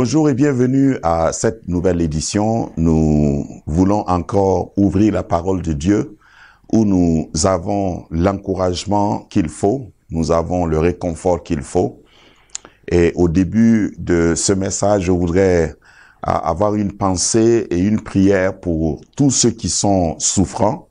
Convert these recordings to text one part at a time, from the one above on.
Bonjour et bienvenue à cette nouvelle édition. Nous voulons encore ouvrir la parole de Dieu où nous avons l'encouragement qu'il faut, nous avons le réconfort qu'il faut. Et au début de ce message, je voudrais euh, avoir une pensée et une prière pour tous ceux qui sont souffrants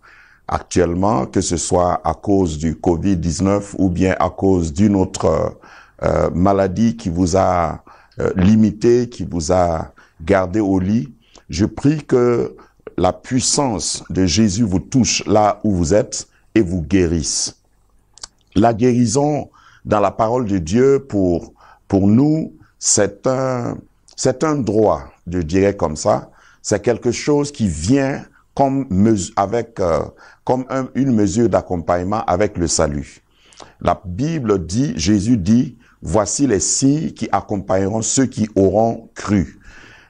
actuellement, que ce soit à cause du Covid-19 ou bien à cause d'une autre euh, maladie qui vous a euh, limité qui vous a gardé au lit. Je prie que la puissance de Jésus vous touche là où vous êtes et vous guérisse. La guérison dans la parole de Dieu pour, pour nous, c'est un, c'est un droit, je dirais comme ça. C'est quelque chose qui vient comme, avec, euh, comme une mesure d'accompagnement avec le salut. La Bible dit, Jésus dit, Voici les signes qui accompagneront ceux qui auront cru.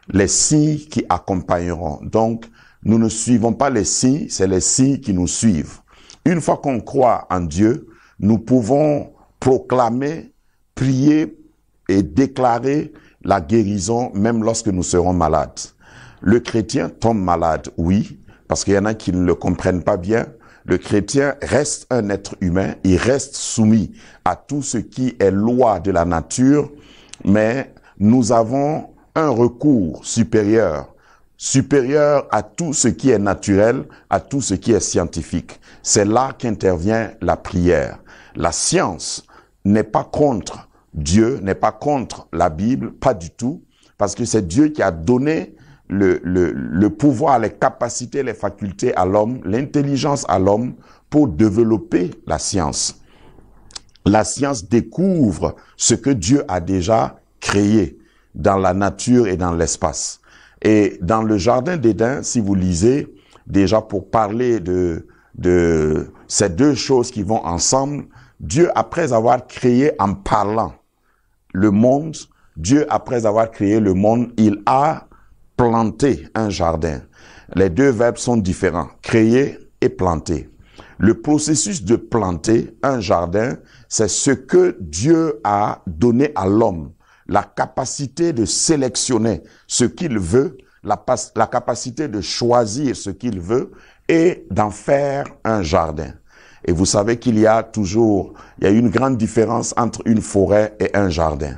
Les signes qui accompagneront. Donc, nous ne suivons pas les signes, c'est les signes qui nous suivent. Une fois qu'on croit en Dieu, nous pouvons proclamer, prier et déclarer la guérison même lorsque nous serons malades. Le chrétien tombe malade, oui, parce qu'il y en a qui ne le comprennent pas bien, le chrétien reste un être humain, il reste soumis à tout ce qui est loi de la nature, mais nous avons un recours supérieur, supérieur à tout ce qui est naturel, à tout ce qui est scientifique. C'est là qu'intervient la prière. La science n'est pas contre Dieu, n'est pas contre la Bible, pas du tout, parce que c'est Dieu qui a donné le, le, pouvoir, les capacités, les facultés à l'homme, l'intelligence à l'homme pour développer la science. La science découvre ce que Dieu a déjà créé dans la nature et dans l'espace. Et dans le Jardin d'Éden, si vous lisez, déjà pour parler de, de ces deux choses qui vont ensemble, Dieu, après avoir créé en parlant le monde, Dieu, après avoir créé le monde, il a planter un jardin. Les deux verbes sont différents, créer et planter. Le processus de planter un jardin, c'est ce que Dieu a donné à l'homme, la capacité de sélectionner ce qu'il veut, la, capacité de choisir ce qu'il veut et d'en faire un jardin. Et vous savez qu'il y a toujours, il y a une grande différence entre une forêt et un jardin.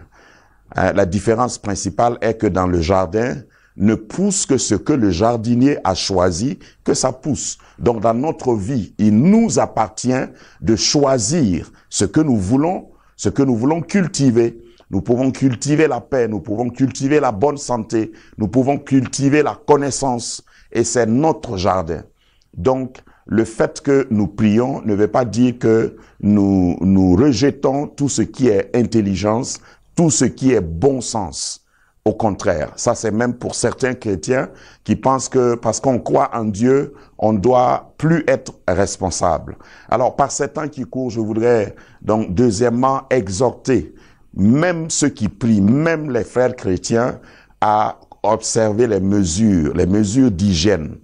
Hein, la différence principale est que dans le jardin, ne pousse que ce que le jardinier a choisi, que ça pousse. Donc dans notre vie, il nous appartient de choisir ce que nous voulons, ce que nous voulons cultiver. Nous pouvons cultiver la paix, nous pouvons cultiver la bonne santé, nous pouvons cultiver la connaissance, et c'est notre jardin. Donc, le fait que nous prions ne veut pas dire que nous, nous rejetons tout ce qui est intelligence, tout ce qui est bon sens. Au contraire, ça c'est même pour certains chrétiens qui pensent que parce qu'on croit en Dieu, on doit plus être responsable. Alors par ces temps qui courent, je voudrais donc deuxièmement exhorter même ceux qui prient, même les frères chrétiens, à observer les mesures, les mesures d'hygiène.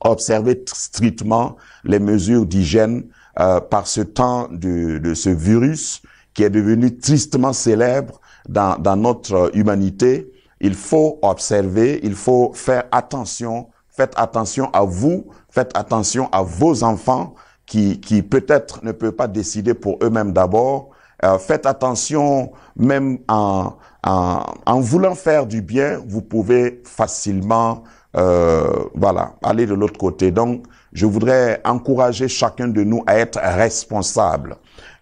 Observer strictement les mesures d'hygiène euh, par ce temps de, de, ce virus qui est devenu tristement célèbre dans, dans notre humanité, il faut observer, il faut faire attention. Faites attention à vous, faites attention à vos enfants qui, qui peut-être ne peuvent pas décider pour eux-mêmes d'abord. Euh, faites attention, même en, en, en, voulant faire du bien, vous pouvez facilement euh, voilà, aller de l'autre côté. Donc, je voudrais encourager chacun de nous à être responsable.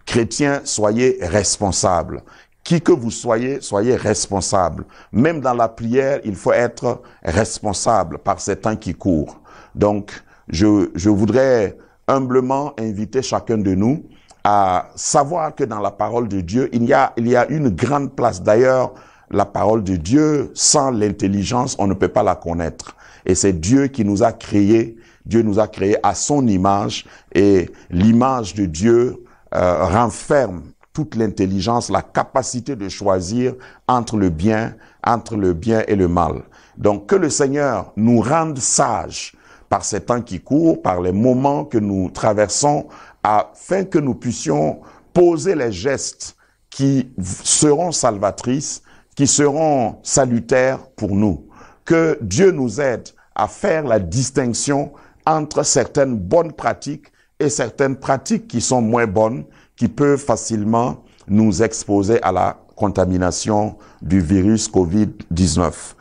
Chrétiens, soyez responsables qui que vous soyez, soyez responsable. Même dans la prière, il faut être responsable par ces temps qui courent. Donc, je, je voudrais humblement inviter chacun de nous à savoir que dans la parole de Dieu, il y a, il y a une grande place. D'ailleurs, la parole de Dieu, sans l'intelligence, on ne peut pas la connaître. Et c'est Dieu qui nous a créés. Dieu nous a créés à son image et l'image de Dieu euh, renferme toute l'intelligence, la capacité de choisir entre le bien, entre le bien et le mal. Donc que le Seigneur nous rende sages par ces temps qui courent, par les moments que nous traversons, afin que nous puissions poser les gestes qui seront salvatrices, qui seront salutaires pour nous. Que Dieu nous aide à faire la distinction entre certaines bonnes pratiques et certaines pratiques qui sont moins bonnes qui peut facilement nous exposer à la contamination du virus Covid-19.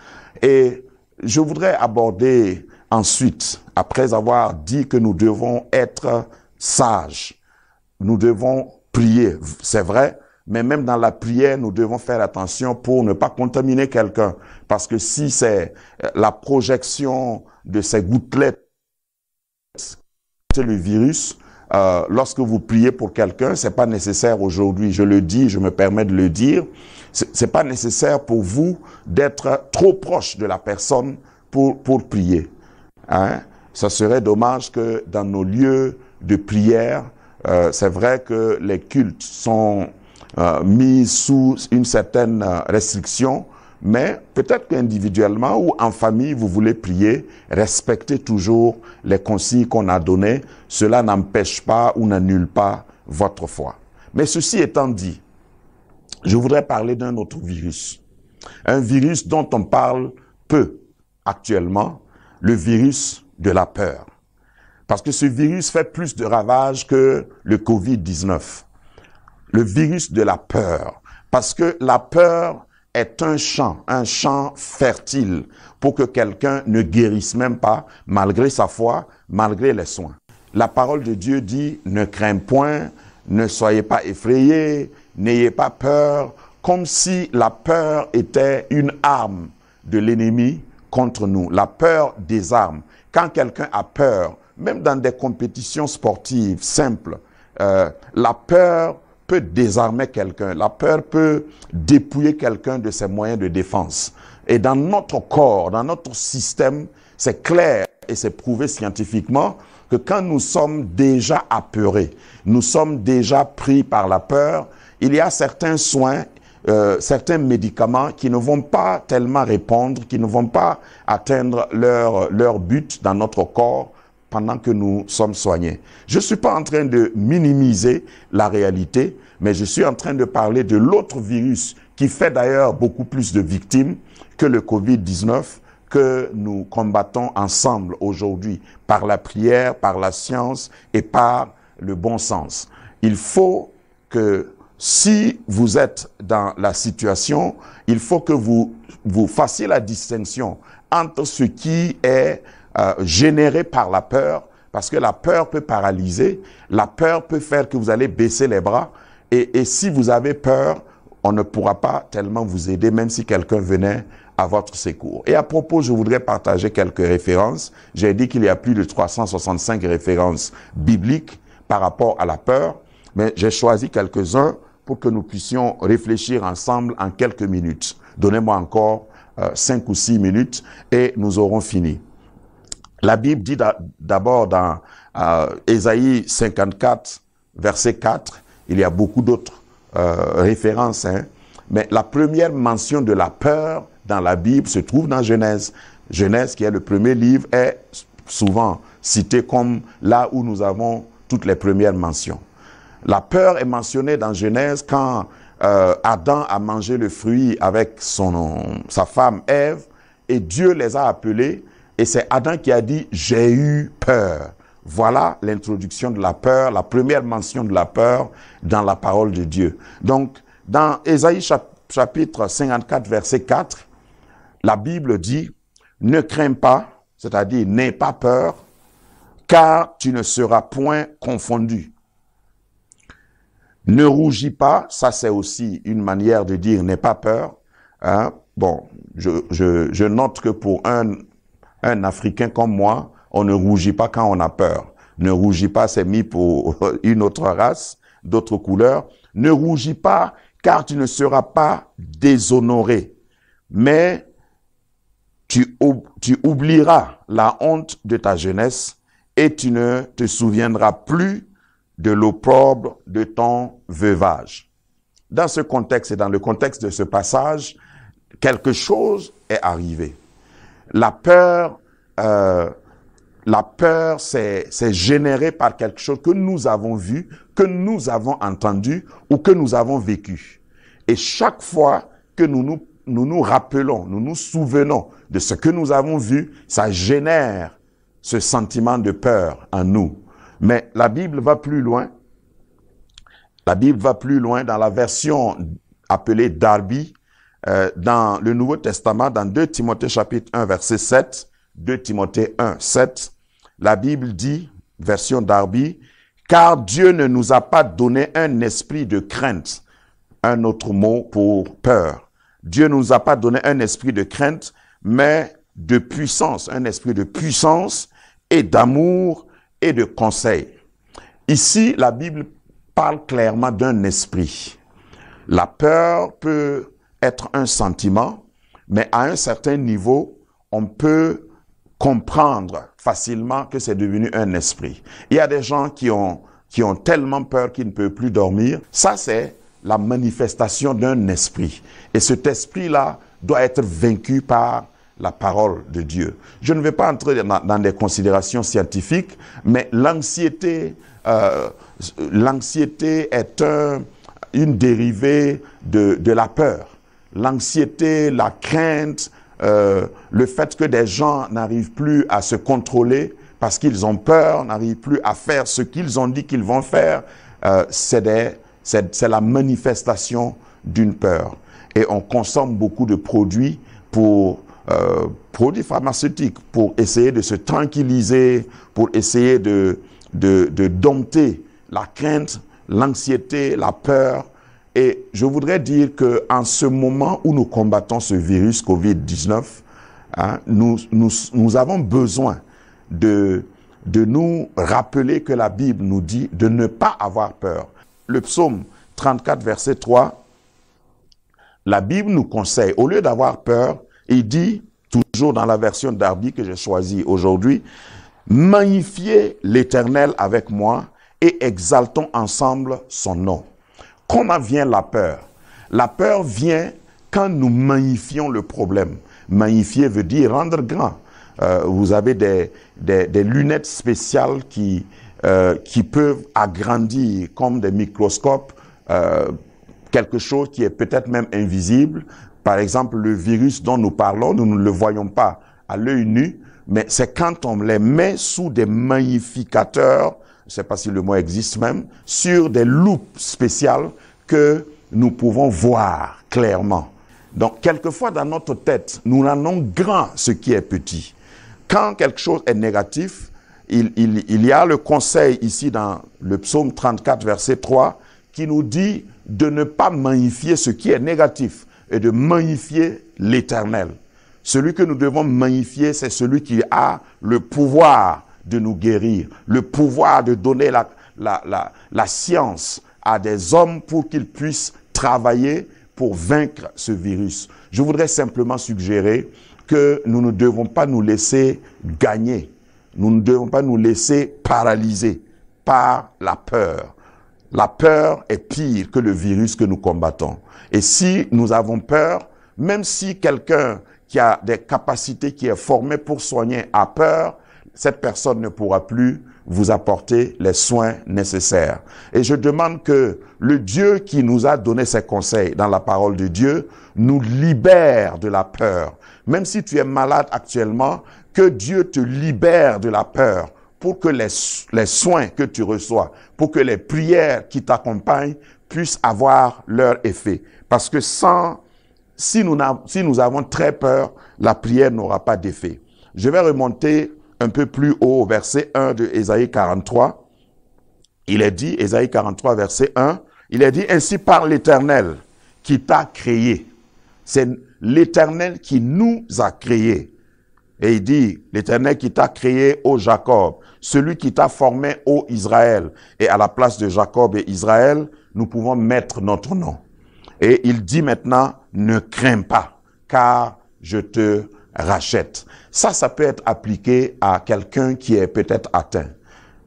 Et je voudrais aborder ensuite, après avoir dit que nous devons être sages, nous devons prier, c'est vrai, mais même dans la prière, nous devons faire attention pour ne pas contaminer quelqu'un. Parce que si c'est euh, la projection de ces gouttelettes, c'est le virus, euh, lorsque vous priez pour quelqu'un, c'est pas nécessaire aujourd'hui. Je le dis, je me permets de le dire. C'est pas nécessaire pour vous d'être trop proche de la personne pour pour prier. Hein? Ça serait dommage que dans nos lieux de prière, euh, c'est vrai que les cultes sont euh, mis sous une certaine euh, restriction, mais peut-être qu'individuellement ou en famille, vous voulez prier, respectez toujours les consignes qu'on a données. Cela n'empêche pas ou n'annule pas votre foi. Mais ceci étant dit, je voudrais parler d'un autre virus. Un virus dont on parle peu actuellement, le virus de la peur. Parce que ce virus fait plus de ravages que le Covid-19. Le virus de la peur. Parce que la peur est un champ, un champ fertile pour que quelqu'un ne guérisse même pas malgré sa foi, malgré les soins. La parole de Dieu dit, ne crains point, ne soyez pas effrayés, n'ayez pas peur, comme si la peur était une arme de l'ennemi contre nous. La peur des armes Quand quelqu'un a peur, même dans des compétitions sportives simples, euh, la peur peut désarmer quelqu'un. La peur peut dépouiller quelqu'un de ses moyens de défense. Et dans notre corps, dans notre système, c'est clair et c'est prouvé scientifiquement que quand nous sommes déjà apeurés, nous sommes déjà pris par la peur, il y a certains soins, euh, certains médicaments qui ne vont pas tellement répondre, qui ne vont pas atteindre leur, leur but dans notre corps pendant que nous sommes soignés. Je ne suis pas en train de minimiser la réalité, mais je suis en train de parler de l'autre virus qui fait d'ailleurs beaucoup plus de victimes que le Covid-19 que nous combattons ensemble aujourd'hui par la prière, par la science et par le bon sens. Il faut que si vous êtes dans la situation, il faut que vous, vous fassiez la distinction entre ce qui est euh, généré par la peur, parce que la peur peut paralyser, la peur peut faire que vous allez baisser les bras, et, si vous avez peur, on ne pourra pas tellement vous aider, même si quelqu'un venait à votre secours. Et à propos, je voudrais partager quelques références. J'ai dit qu'il y a plus de 365 références bibliques par rapport à la peur, mais j'ai choisi quelques-uns pour que nous puissions réfléchir ensemble en quelques minutes. Donnez-moi encore euh, cinq ou six minutes et nous aurons fini. La Bible dit d'abord dans euh, Ésaïe 54, verset 4, il y a beaucoup d'autres euh, références, hein. mais la première mention de la peur dans la Bible se trouve dans Genèse. Genèse, qui est le premier livre, est souvent cité comme là où nous avons toutes les premières mentions. La peur est mentionnée dans Genèse quand euh, Adam a mangé le fruit avec son, sa femme Ève et Dieu les a appelés et c'est Adam qui a dit, j'ai eu peur. Voilà l'introduction de la peur, la première mention de la peur dans la parole de Dieu. Donc, dans Ésaïe chapitre 54, verset 4, la Bible dit, ne crains pas, c'est-à-dire n'aie pas peur, car tu ne seras point confondu. Ne rougis pas, ça c'est aussi une manière de dire n'aie pas peur. Hein. Bon, je note que pour un un Africain comme moi, on ne rougit pas quand on a peur. Ne rougit pas, c'est mis pour une autre race, d'autres couleurs. Ne rougit pas, car tu ne seras pas déshonoré. Mais tu, tu oublieras la honte de ta jeunesse et tu ne te souviendras plus de l'opprobre de ton veuvage. Dans ce contexte et dans le contexte de ce passage, quelque chose est arrivé. La peur, euh, la peur, c'est généré par quelque chose que nous avons vu, que nous avons entendu ou que nous avons vécu. Et chaque fois que nous nous, nous, nous rappelons, nous nous souvenons de ce que nous avons vu, ça génère ce sentiment de peur en nous. Mais la Bible va plus loin. La Bible va plus loin dans la version appelée Darby. Euh, dans le Nouveau Testament, dans 2 Timothée chapitre 1, verset 7, 2 Timothée 1, 7, la Bible dit, version Darby, car Dieu ne nous a pas donné un esprit de crainte, un autre mot pour peur. Dieu ne nous a pas donné un esprit de crainte, mais de puissance, un esprit de puissance et d'amour et de conseil. Ici, la Bible parle clairement d'un esprit. La peur peut être un sentiment, mais à un certain niveau, on peut comprendre facilement que c'est devenu un esprit. Il y a des gens qui ont, qui ont tellement peur qu'ils ne peuvent plus dormir. Ça, c'est la manifestation d'un esprit. Et cet esprit-là doit être vaincu par la parole de Dieu. Je ne vais pas entrer dans, des considérations scientifiques, mais l'anxiété, euh, l'anxiété est un, une dérivée de, de la peur l'anxiété, la crainte, euh, le fait que des gens n'arrivent plus à se contrôler parce qu'ils ont peur, n'arrivent plus à faire ce qu'ils ont dit qu'ils vont faire, euh, c'est la manifestation d'une peur. Et on consomme beaucoup de produits pour euh, produits pharmaceutiques pour essayer de se tranquilliser, pour essayer de, de dompter la crainte, l'anxiété, la peur, et je voudrais dire que en ce moment où nous combattons ce virus Covid-19, hein, nous, nous, avons besoin de, de nous rappeler que la Bible nous dit de ne pas avoir peur. Le psaume 34, verset 3, la Bible nous conseille, au lieu d'avoir peur, il dit, toujours dans la version d'Arby que j'ai choisie aujourd'hui, magnifiez l'Éternel avec moi et exaltons ensemble son nom. Comment vient la peur La peur vient quand nous magnifions le problème. Magnifier veut dire rendre grand. Euh, vous avez des, des, lunettes spéciales qui, euh, qui peuvent agrandir comme des microscopes euh, quelque chose qui est peut-être même invisible. Par exemple, le virus dont nous parlons, nous ne le voyons pas à l'œil nu, mais c'est quand on les met sous des magnificateurs, je ne sais pas si le mot existe même, sur des loupes spéciales que nous pouvons voir clairement. Donc, quelquefois, dans notre tête, nous rendons grand ce qui est petit. Quand quelque chose est négatif, il, il, y a le conseil ici dans le psaume 34, verset 3, qui nous dit de ne pas magnifier ce qui est négatif et de magnifier l'éternel. Celui que nous devons magnifier, c'est celui qui a le pouvoir de nous guérir, le pouvoir de donner la, la, la, science à des hommes pour qu'ils puissent travailler pour vaincre ce virus. Je voudrais simplement suggérer que nous ne devons pas nous laisser gagner, nous ne devons pas nous laisser paralyser par la peur. La peur est pire que le virus que nous combattons. Et si nous avons peur, même si quelqu'un qui a des capacités, qui est formé pour soigner à peur, cette personne ne pourra plus vous apporter les soins nécessaires. Et je demande que le Dieu qui nous a donné ces conseils dans la parole de Dieu nous libère de la peur. Même si tu es malade actuellement, que Dieu te libère de la peur pour que les, les soins que tu reçois, pour que les prières qui t'accompagnent puissent avoir leur effet. Parce que sans si nous, si nous avons très peur, la prière n'aura pas d'effet. Je vais remonter un peu plus haut au verset 1 de Ésaïe 43. Il est dit, Ésaïe 43, verset 1, il est dit, ainsi par l'Éternel qui t'a créé. C'est l'Éternel qui nous a créés. Et il dit, l'Éternel qui t'a créé, ô Jacob, celui qui t'a formé, ô Israël. Et à la place de Jacob et Israël, nous pouvons mettre notre nom. Et il dit maintenant, ne crains pas, car je te rachète. Ça, ça peut être appliqué à quelqu'un qui est peut-être atteint.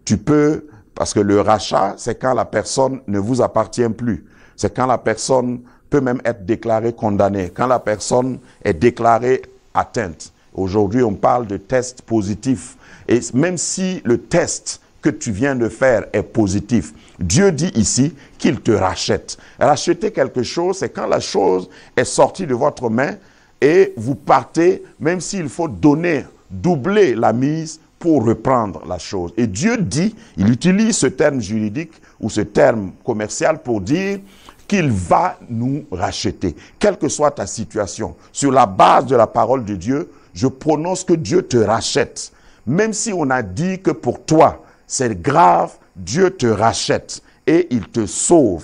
Tu peux, parce que le rachat, c'est quand la personne ne vous appartient plus. C'est quand la personne peut même être déclarée condamnée, quand la personne est déclarée atteinte. Aujourd'hui, on parle de test positif. Et même si le test que tu viens de faire est positif. Dieu dit ici qu'il te rachète. Racheter quelque chose, c'est quand la chose est sortie de votre main et vous partez, même s'il faut donner, doubler la mise pour reprendre la chose. Et Dieu dit, il utilise ce terme juridique ou ce terme commercial pour dire qu'il va nous racheter, quelle que soit ta situation. Sur la base de la parole de Dieu, je prononce que Dieu te rachète. Même si on a dit que pour toi, c'est grave, Dieu te rachète et il te sauve.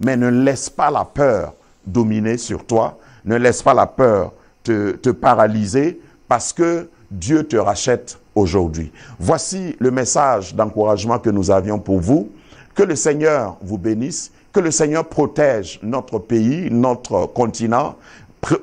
Mais ne laisse pas la peur dominer sur toi, ne laisse pas la peur te, paralyser, parce que Dieu te rachète aujourd'hui. Voici le message d'encouragement que nous avions pour vous. Que le Seigneur vous bénisse, que le Seigneur protège notre pays, notre continent,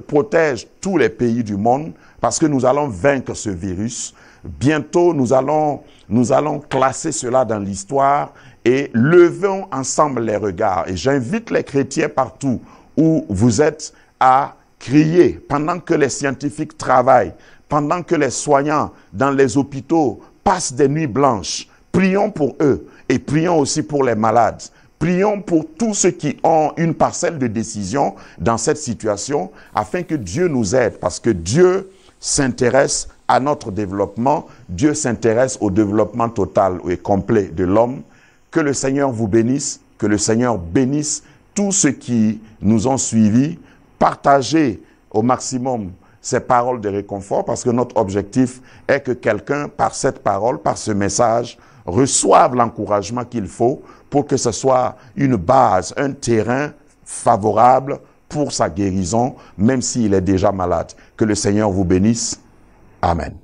protège tous les pays du monde parce que nous allons vaincre ce virus. Bientôt, nous allons, nous allons classer cela dans l'histoire et levons ensemble les regards. Et j'invite les chrétiens partout où vous êtes à crier pendant que les scientifiques travaillent, pendant que les soignants dans les hôpitaux passent des nuits blanches. Prions pour eux et prions aussi pour les malades. Prions pour tous ceux qui ont une parcelle de décision dans cette situation afin que Dieu nous aide parce que Dieu s'intéresse à notre développement, Dieu s'intéresse au développement total et complet de l'homme. Que le Seigneur vous bénisse, que le Seigneur bénisse tous ceux qui nous ont suivis. Partagez au maximum ces paroles de réconfort parce que notre objectif est que quelqu'un, par cette parole, par ce message, reçoive l'encouragement qu'il faut pour que ce soit une base, un terrain favorable pour sa guérison, même s'il est déjà malade. Que le Seigneur vous bénisse. Amen.